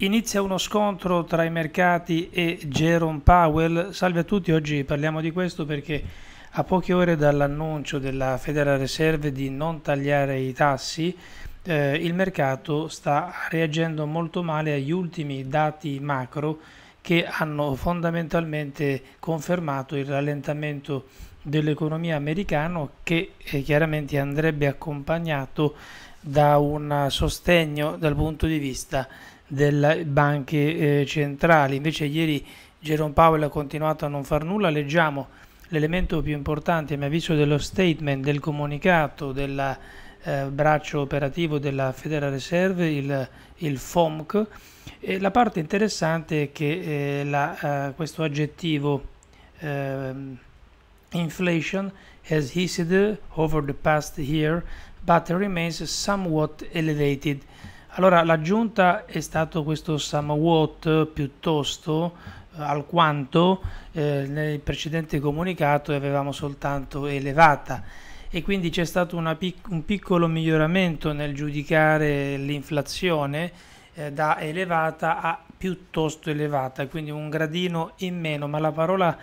Inizia uno scontro tra i mercati e Jerome Powell. Salve a tutti, oggi parliamo di questo perché a poche ore dall'annuncio della Federal Reserve di non tagliare i tassi, eh, il mercato sta reagendo molto male agli ultimi dati macro che hanno fondamentalmente confermato il rallentamento dell'economia americana che eh, chiaramente andrebbe accompagnato da un sostegno dal punto di vista delle banche eh, centrali. Invece ieri Jerome Powell ha continuato a non far nulla, leggiamo l'elemento più importante a mio avviso dello statement, del comunicato, del eh, braccio operativo della Federal Reserve, il, il FOMC. E la parte interessante è che eh, la, eh, questo aggettivo ehm, inflation has eased over the past year but remains somewhat elevated allora, l'aggiunta è stato questo somewhat piuttosto eh, alquanto eh, nel precedente comunicato avevamo soltanto elevata e quindi c'è stato pic un piccolo miglioramento nel giudicare l'inflazione eh, da elevata a piuttosto elevata, quindi un gradino in meno, ma la parola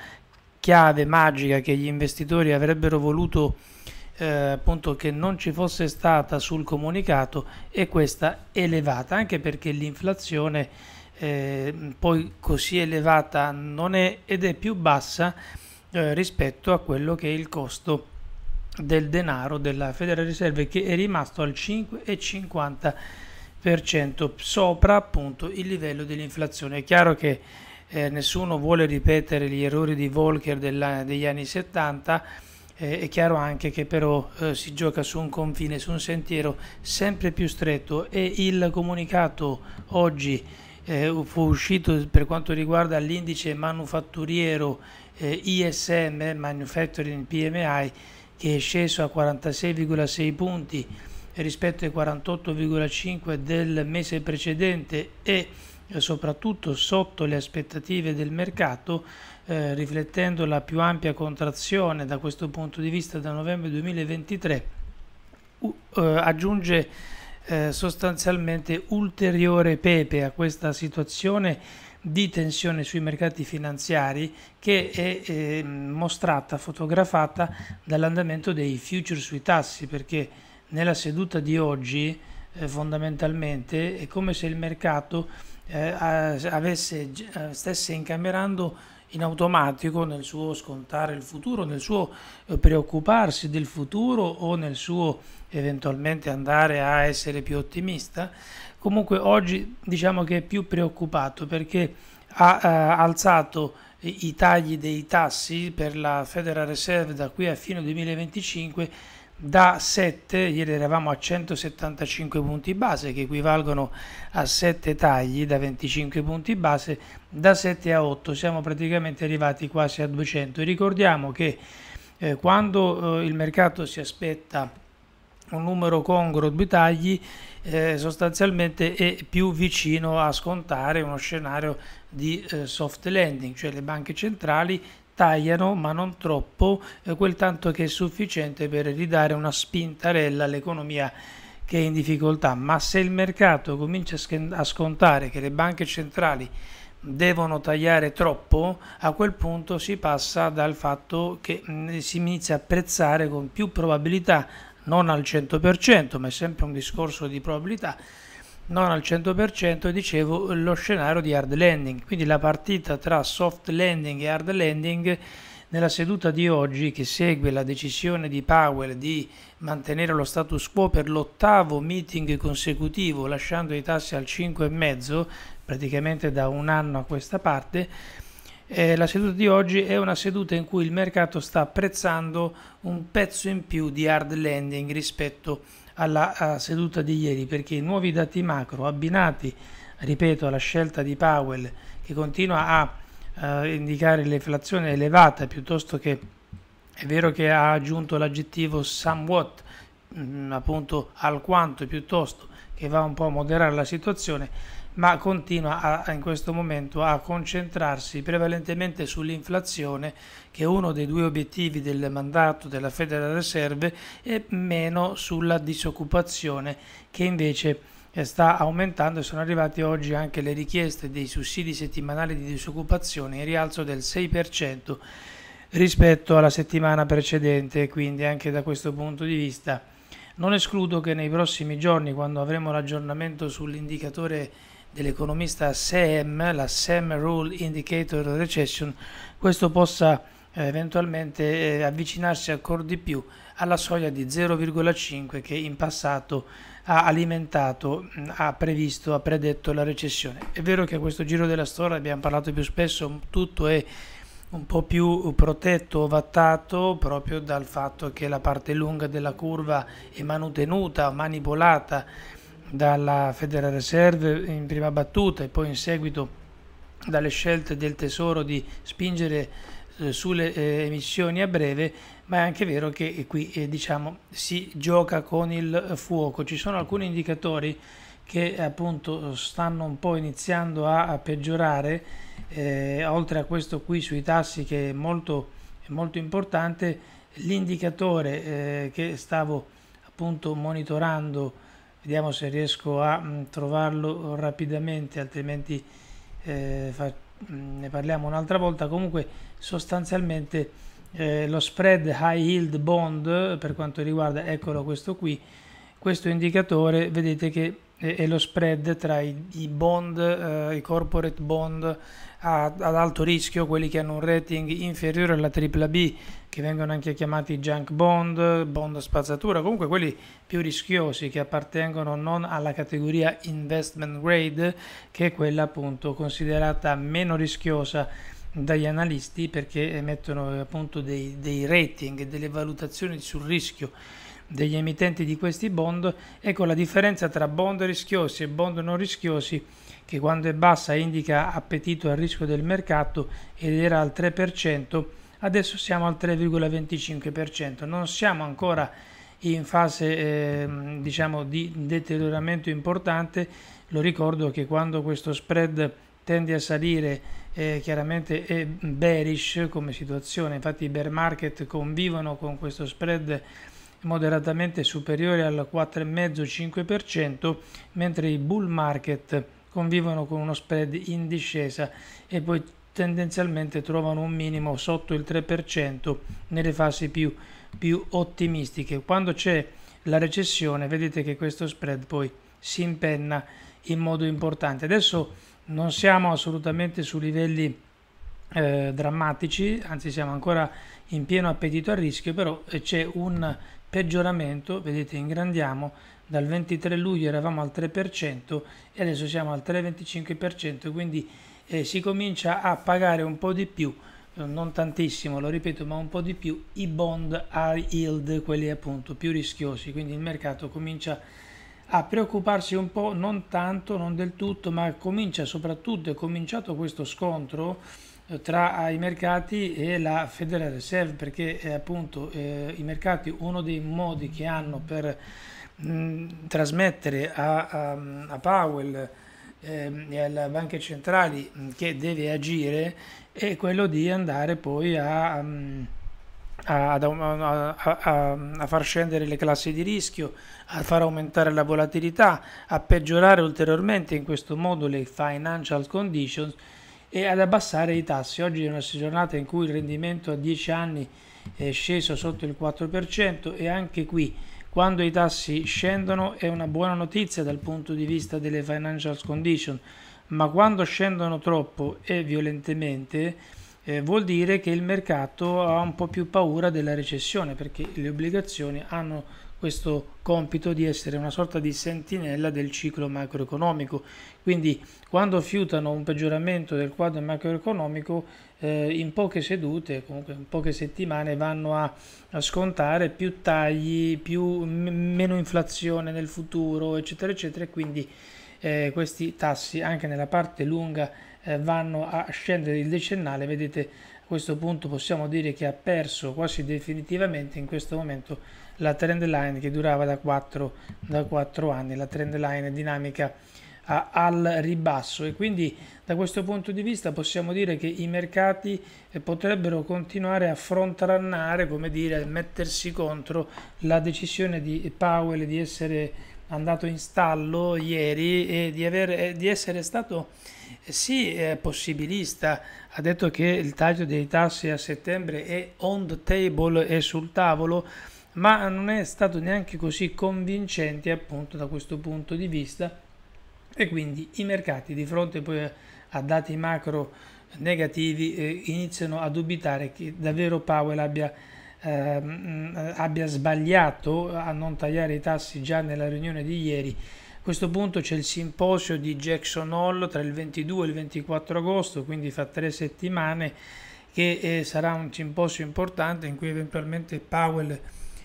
chiave magica che gli investitori avrebbero voluto eh, appunto che non ci fosse stata sul comunicato è questa elevata, anche perché l'inflazione eh, poi così elevata non è ed è più bassa eh, rispetto a quello che è il costo del denaro della Federal Reserve che è rimasto al 5,50% sopra appunto il livello dell'inflazione. È chiaro che eh, nessuno vuole ripetere gli errori di Volcker della, degli anni 70 eh, è chiaro anche che però eh, si gioca su un confine, su un sentiero sempre più stretto e il comunicato oggi eh, fu uscito per quanto riguarda l'indice manufatturiero eh, ISM, Manufacturing PMI, che è sceso a 46,6 punti rispetto ai 48,5 del mese precedente e soprattutto sotto le aspettative del mercato, eh, riflettendo la più ampia contrazione da questo punto di vista da novembre 2023, uh, uh, aggiunge eh, sostanzialmente ulteriore pepe a questa situazione di tensione sui mercati finanziari che è eh, mostrata, fotografata dall'andamento dei futures sui tassi, perché nella seduta di oggi eh, fondamentalmente è come se il mercato eh, avesse, eh, stesse incamerando in automatico nel suo scontare il futuro, nel suo eh, preoccuparsi del futuro o nel suo eventualmente andare a essere più ottimista. Comunque oggi diciamo che è più preoccupato perché ha, ha eh, alzato i tagli dei tassi per la Federal Reserve da qui a fine 2025 da 7 ieri eravamo a 175 punti base che equivalgono a 7 tagli da 25 punti base da 7 a 8 siamo praticamente arrivati quasi a 200 ricordiamo che eh, quando eh, il mercato si aspetta un numero congruo di tagli eh, sostanzialmente è più vicino a scontare uno scenario di eh, soft landing cioè le banche centrali tagliano ma non troppo eh, quel tanto che è sufficiente per ridare una spintarella all'economia che è in difficoltà, ma se il mercato comincia a scontare che le banche centrali devono tagliare troppo, a quel punto si passa dal fatto che mm, si inizia a prezzare con più probabilità, non al 100%, ma è sempre un discorso di probabilità, non al 100% dicevo lo scenario di hard landing quindi la partita tra soft landing e hard landing nella seduta di oggi che segue la decisione di Powell di mantenere lo status quo per l'ottavo meeting consecutivo lasciando i tassi al 5,5 praticamente da un anno a questa parte eh, la seduta di oggi è una seduta in cui il mercato sta apprezzando un pezzo in più di hard landing rispetto alla seduta di ieri perché i nuovi dati macro abbinati, ripeto, alla scelta di Powell che continua a eh, indicare l'inflazione elevata piuttosto che è vero che ha aggiunto l'aggettivo somewhat, mh, mm, appunto alquanto piuttosto che va un po' a moderare la situazione, ma continua a, in questo momento a concentrarsi prevalentemente sull'inflazione che è uno dei due obiettivi del mandato della Federal Reserve e meno sulla disoccupazione che invece eh, sta aumentando e sono arrivate oggi anche le richieste dei sussidi settimanali di disoccupazione in rialzo del 6% rispetto alla settimana precedente, quindi anche da questo punto di vista non escludo che nei prossimi giorni, quando avremo l'aggiornamento sull'indicatore dell'economista SEM, la SEM Rule Indicator Recession, questo possa eh, eventualmente eh, avvicinarsi ancora di più alla soglia di 0,5 che in passato ha alimentato, mm, ha previsto, ha predetto la recessione. È vero che a questo giro della storia abbiamo parlato più spesso, tutto è un po' più protetto ovattato proprio dal fatto che la parte lunga della curva è manutenuta, manipolata dalla Federal Reserve in prima battuta e poi in seguito dalle scelte del Tesoro di spingere eh, sulle eh, emissioni a breve, ma è anche vero che eh, qui eh, diciamo, si gioca con il fuoco. Ci sono alcuni indicatori che appunto stanno un po' iniziando a, a peggiorare, eh, oltre a questo qui sui tassi che è molto, molto importante, l'indicatore che stavo appunto monitorando vediamo se riesco a mm, trovarlo rapidamente altrimenti eh, fa, mm, ne parliamo un'altra volta comunque sostanzialmente eh, lo spread high yield bond per quanto riguarda eccolo questo qui questo indicatore vedete che e, e lo spread tra i, i bond, eh, i corporate bond a, ad alto rischio, quelli che hanno un rating inferiore alla BBB, che vengono anche chiamati junk bond, bond spazzatura, comunque quelli più rischiosi che appartengono non alla categoria investment grade, che è quella appunto considerata meno rischiosa dagli analisti perché emettono appunto dei, dei rating, delle valutazioni sul rischio degli emittenti di questi bond, ecco la differenza tra bond rischiosi e bond non rischiosi che quando è bassa indica appetito al rischio del mercato ed era al 3%, adesso siamo al 3,25%, non siamo ancora in fase eh, diciamo di deterioramento importante, lo ricordo che quando questo spread tende a salire eh, chiaramente è bearish come situazione, infatti i bear market convivono con questo spread moderatamente superiore al 4,5-5%, mentre i bull market convivono con uno spread in discesa e poi tendenzialmente trovano un minimo sotto il 3% nelle fasi più, più ottimistiche. Quando c'è la recessione vedete che questo spread poi si impenna in modo importante. Adesso non siamo assolutamente su livelli eh, drammatici, anzi siamo ancora in pieno appetito a rischio, però eh, c'è un peggioramento, vedete ingrandiamo, dal 23 luglio eravamo al 3% e adesso siamo al 3,25%, quindi eh, si comincia a pagare un po' di più, eh, non tantissimo, lo ripeto, ma un po' di più, i bond high yield, quelli appunto più rischiosi, quindi il mercato comincia a a preoccuparsi un po', non tanto, non del tutto, ma comincia soprattutto, è cominciato questo scontro eh, tra eh, i mercati e la Federal Reserve perché appunto eh, i mercati uno dei modi che hanno per mh, trasmettere a, a, a Powell ehm, e alle banche centrali che deve agire è quello di andare poi a... a a, a, a, a, far scendere le classi di rischio, a far aumentare la volatilità, a peggiorare ulteriormente in questo modo le financial conditions e ad abbassare i tassi. Oggi è una giornata in cui il rendimento a 10 anni è sceso sotto il 4% e anche qui quando i tassi scendono è una buona notizia dal punto di vista delle financial conditions, ma quando scendono troppo e violentemente eh, vuol dire che il mercato ha un po' più paura della recessione perché le obbligazioni hanno questo compito di essere una sorta di sentinella del ciclo macroeconomico. Quindi quando fiutano un peggioramento del quadro macroeconomico, eh, in poche sedute, comunque in poche settimane, vanno a, a scontare più tagli, più, meno inflazione nel futuro, eccetera, eccetera. E quindi eh, questi tassi anche nella parte lunga eh, vanno a scendere il decennale vedete a questo punto possiamo dire che ha perso quasi definitivamente in questo momento la trend line che durava da 4, da 4 anni, la trend line dinamica al ribasso e quindi da questo punto di vista possiamo dire che i mercati eh, potrebbero continuare a frontrannare, come dire, a mettersi contro la decisione di Powell di essere andato in stallo ieri e di, avere, eh, di essere stato eh, sì, è possibilista, ha detto che il taglio dei tassi a settembre è on the table, è sul tavolo, ma non è stato neanche così convincente appunto da questo punto di vista e quindi i mercati di fronte poi a dati macro negativi eh, iniziano a dubitare che davvero Powell abbia, eh, abbia sbagliato a non tagliare i tassi già nella riunione di ieri questo punto c'è il simposio di Jackson Hall tra il 22 e il 24 agosto, quindi fra tre settimane, che eh, sarà un simposio importante in cui eventualmente Powell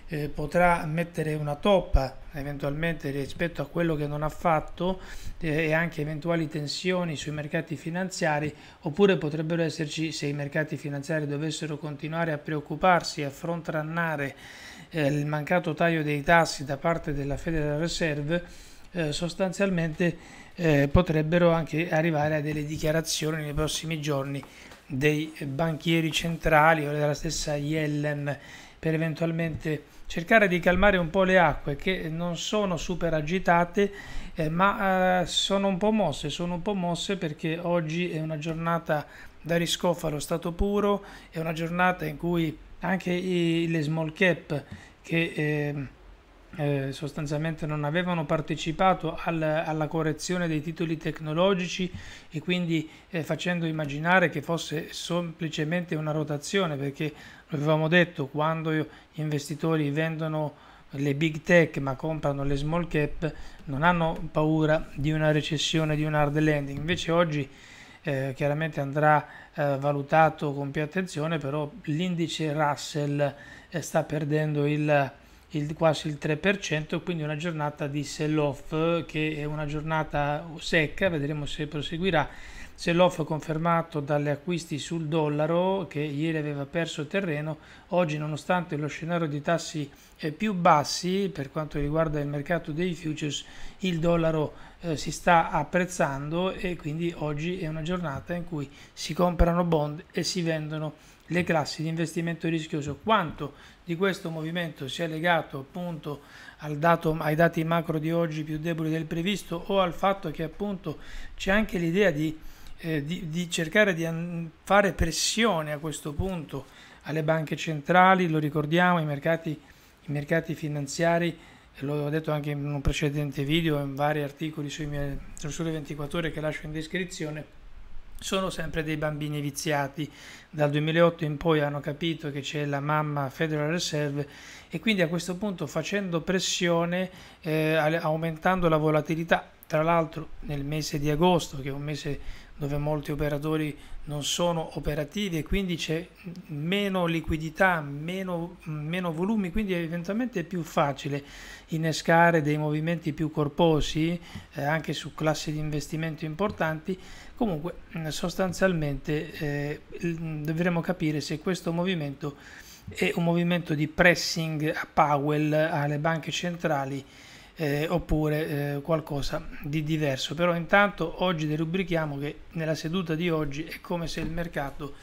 eh, potrà mettere una toppa eventualmente rispetto a quello che non ha fatto eh, e anche eventuali tensioni sui mercati finanziari oppure potrebbero esserci se i mercati finanziari dovessero continuare a preoccuparsi e a frontannare eh, il mancato taglio dei tassi da parte della Federal Reserve eh, sostanzialmente eh, potrebbero anche arrivare a delle dichiarazioni nei prossimi giorni dei banchieri centrali o della stessa Yellen per eventualmente cercare di calmare un po' le acque che non sono super agitate eh, ma eh, sono un po' mosse, sono un po' mosse perché oggi è una giornata da riscofalo stato puro, è una giornata in cui anche i, le small cap che ehm, eh, sostanzialmente non avevano partecipato al, alla correzione dei titoli tecnologici e quindi eh, facendo immaginare che fosse semplicemente una rotazione perché lo avevamo detto quando gli investitori vendono le big tech ma comprano le small cap non hanno paura di una recessione di un hard landing invece oggi eh, chiaramente andrà eh, valutato con più attenzione però l'indice Russell eh, sta perdendo il il, quasi il 3%, quindi una giornata di sell-off che è una giornata secca, vedremo se proseguirà. Sell-off confermato dagli acquisti sul dollaro che ieri aveva perso terreno, oggi nonostante lo scenario di tassi eh, più bassi per quanto riguarda il mercato dei futures, il dollaro eh, si sta apprezzando e quindi oggi è una giornata in cui si comprano bond e si vendono le classi di investimento rischioso. Quanto di questo movimento sia legato appunto dato, ai dati macro di oggi più deboli del previsto o al fatto che appunto c'è anche l'idea di, eh, di, di cercare di fare pressione a questo punto alle banche centrali, lo ricordiamo, i mercati, i mercati finanziari l'ho detto anche in un precedente video, in vari articoli sui miei, sul Sole 24 ore che lascio in descrizione, sono sempre dei bambini viziati. Dal 2008 in poi hanno capito che c'è la mamma Federal Reserve e quindi a questo punto facendo pressione, eh, aumentando la volatilità. Tra l'altro nel mese di agosto, che è un mese dove molti operatori non sono operativi e quindi c'è meno liquidità, meno, meno volumi, quindi eventualmente è più facile innescare dei movimenti più corposi eh, anche su classi di investimento importanti. Comunque mm, sostanzialmente eh, mm, dovremo capire se questo movimento è un movimento di pressing a Powell alle banche centrali eh, oppure eh, qualcosa di diverso. Però intanto oggi derubrichiamo che nella seduta di oggi è come se il mercato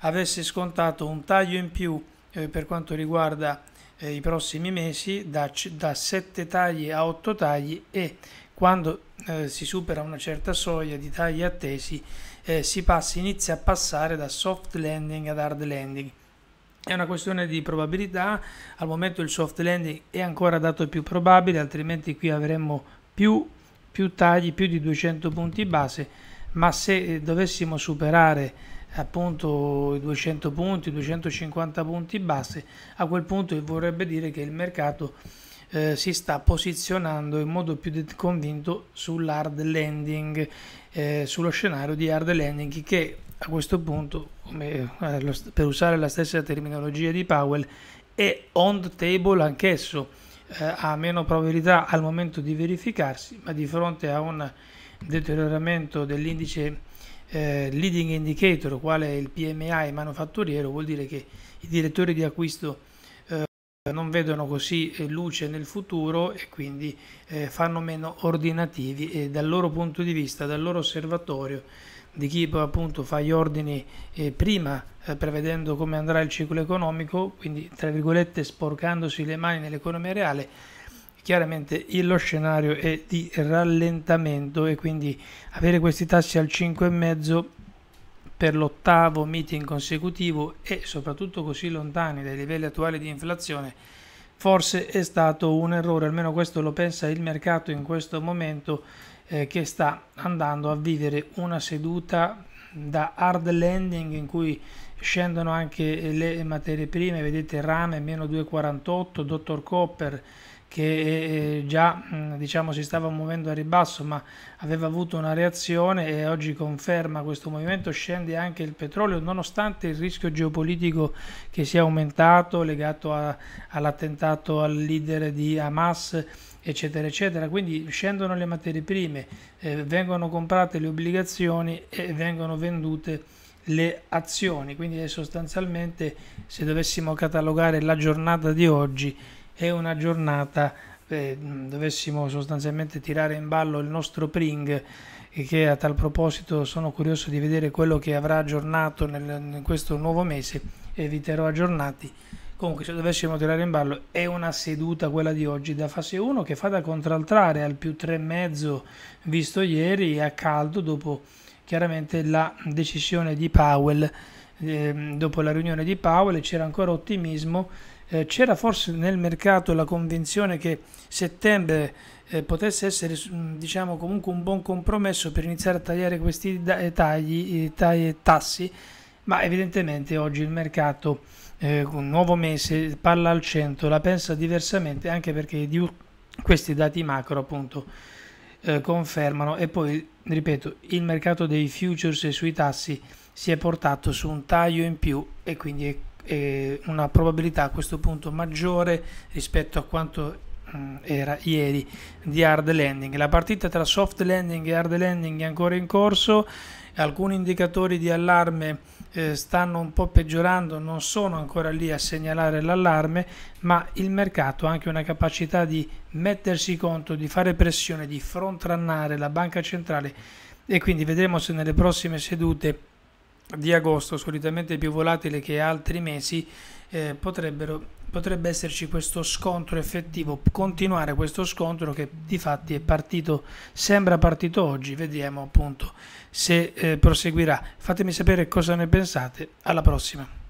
avesse scontato un taglio in più eh, per quanto riguarda eh, i prossimi mesi da, da 7 tagli a 8 tagli e quando eh, si supera una certa soglia di tagli attesi eh, si passa, inizia a passare da soft landing ad hard landing è una questione di probabilità, al momento il soft landing è ancora dato più probabile, altrimenti qui avremmo più, più tagli, più di 200 punti base, ma se eh, dovessimo superare appunto i 200 punti, 250 punti base, a quel punto vorrebbe dire che il mercato eh, si sta posizionando in modo più convinto sull'hard landing, eh, sullo scenario di hard landing che a questo punto, come, eh, per usare la stessa terminologia di Powell, è on table anch'esso, eh, ha meno probabilità al momento di verificarsi, ma di fronte a un deterioramento dell'indice eh, leading indicator, quale il PMI manufatturiero, vuol dire che i direttori di acquisto eh, non vedono così eh, luce nel futuro e quindi eh, fanno meno ordinativi e dal loro punto di vista, dal loro osservatorio, di chi appunto fa gli ordini eh, prima eh, prevedendo come andrà il ciclo economico, quindi tra virgolette sporcandosi le mani nell'economia reale, chiaramente lo scenario è di rallentamento e quindi avere questi tassi al 5,5 per l'ottavo meeting consecutivo e soprattutto così lontani dai livelli attuali di inflazione forse è stato un errore, almeno questo lo pensa il mercato in questo momento eh, che sta andando a vivere una seduta da hard landing in cui scendono anche le materie prime, vedete rame meno 2,48, Dr. Copper che eh, eh, già mm, diciamo si stava muovendo a ribasso ma aveva avuto una reazione e oggi conferma questo movimento scende anche il petrolio nonostante il rischio geopolitico che si è aumentato legato all'attentato al leader di Hamas eccetera, eccetera. Quindi scendono le materie prime, eh, vengono comprate le obbligazioni e vengono vendute le azioni. Quindi sostanzialmente se dovessimo catalogare la giornata di oggi è una giornata eh, dovessimo sostanzialmente tirare in ballo il nostro pring che a tal proposito sono curioso di vedere quello che avrà aggiornato nel, in questo nuovo mese e vi terrò aggiornati Comunque, se dovessimo tirare in ballo, è una seduta quella di oggi da fase 1 che fa da contraltare al più 3,5 visto ieri a caldo dopo chiaramente la decisione di Powell. Eh, dopo la riunione di Powell c'era ancora ottimismo, eh, c'era forse nel mercato la convinzione che settembre eh, potesse essere mm, diciamo comunque un buon compromesso per iniziare a tagliare questi tagli, eh, tagli tassi ma evidentemente oggi il mercato eh, un nuovo mese parla al centro, la pensa diversamente anche perché questi dati macro appunto eh, confermano e poi ripeto il mercato dei futures e sui tassi si è portato su un taglio in più e quindi è, è una probabilità a questo punto maggiore rispetto a quanto mm, era ieri di hard landing la partita tra soft landing e hard landing è ancora in corso alcuni indicatori di allarme eh, stanno un po' peggiorando, non sono ancora lì a segnalare l'allarme, ma il mercato ha anche una capacità di mettersi conto, di fare pressione, di frontrannare la banca centrale e quindi vedremo se nelle prossime sedute di agosto, solitamente più volatile che altri mesi, eh, potrebbero potrebbe esserci questo scontro effettivo, continuare questo scontro che di fatti è partito, sembra partito oggi, vediamo appunto se eh, proseguirà. Fatemi sapere cosa ne pensate, alla prossima.